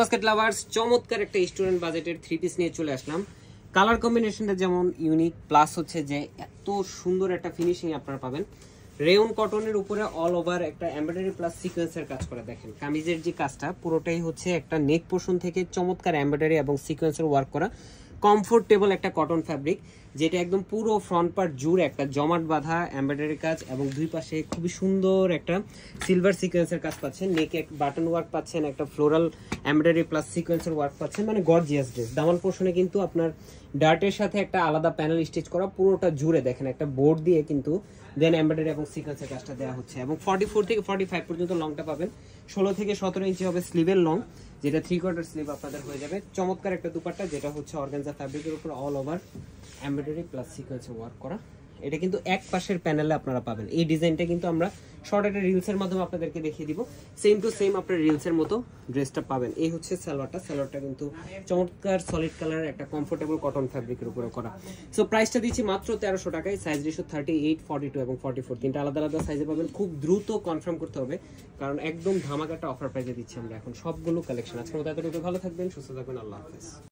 basket lovers চমৎকার একটা student বাজেটের থ্রি পিস নিয়ে চলে আসলাম কালার কম্বিনেশনটা যেমন ইউনিক প্লাস হচ্ছে যে এত সুন্দর একটা ফিনিশিং আপনারা পাবেন রেউন কটনের উপরে অল ওভার একটা এম্ব্রয়ডারি প্লাস সিকোয়েন্সের কাজ করে দেখেন কামিজের যে কাজটা পুরোটাই হচ্ছে একটা নেক থেকে চমৎকার এম্ব্রয়ডারি এবং সিকোয়েন্সের ওয়ার্ক করা কমফোর্টেবল একটা কটন ফ্যাব্রিক যেটা একদম পুরো ফ্রন্ট পার্ট জুড়ে একটা জমাট বাঁধা অ্যাম্বাডারের কাজ এবং দুই পাশে খুবই সুন্দর একটা সিলভার সিকোয়েন্সের কাজ পাচ্ছেন নেকে এক বাটন ওয়ার্ক পাচ্ছেন একটা ফ্লোরাল এম্ব্রয়ডারি প্লাস সিকোয়েন্সের ওয়ার্ক পাচ্ছেন মানে গর্জিয়াস ড্রেস দামাল পোর্শনে কিন্তু আপনার ডার্টের সাথে একটা আলাদা প্যানেল স্টিচ করা পুরোটা জুড়ে দেখেন একটা বোর্ড দিয়ে কিন্তু দেন এম্ব্রয়ডারি এবং সিকোয়েন্সের কাজটা দেওয়া হচ্ছে এবং ফর্টি ফোর থেকে ফর্টি ফাইভ পর্যন্ত লংটা পাবেন ষোলো থেকে সতেরো ইঞ্চি হবে স্লিভের লং যেটা থ্রি কোয়ার্টার স্লিভ আপনাদের হয়ে যাবে চমৎকার একটা দুপাট্টা যেটা হচ্ছে অর্গানজা ফ্যাব্রিকের উপর all over embroidery embroidery plus সিকোয়েন্সে ওয়ার্ক করা এটা কিন্তু এক পাশের প্যানেলে আপনারা পাবেন এই ডিজাইনটা কিন্তু আমরা শর্ট একটা রিলসের মাধ্যমে আপনাদেরকে দেখিয়ে দিব সেম টু সেম আপনার রিলসের মতো ড্রেসটা পাবেন এই হচ্ছে সালোয়ারটা সালোয়ারটা কিন্তু চমৎকার সলিড কালার একটা কমফোর্টেবল কটন ফ্যাব্রিকের উপরে করা সো প্রাইসটা দিচ্ছি মাত্র তেরোশো টাকায় size ratio thirty eight forty two এবং ফর্টি ফোর তিনটা আলাদা আলাদা সাইজে পাবেন খুব দ্রুত কনফার্ম করতে হবে কারণ একদম ধামাকাটা অফার প্রাইজে দিচ্ছি আমরা এখন সবগুলো কালেকশন আজকে মতো এতটুকু ভালো থাকবেন সুস্থ থাকবেন আল্লাহ হাফিজ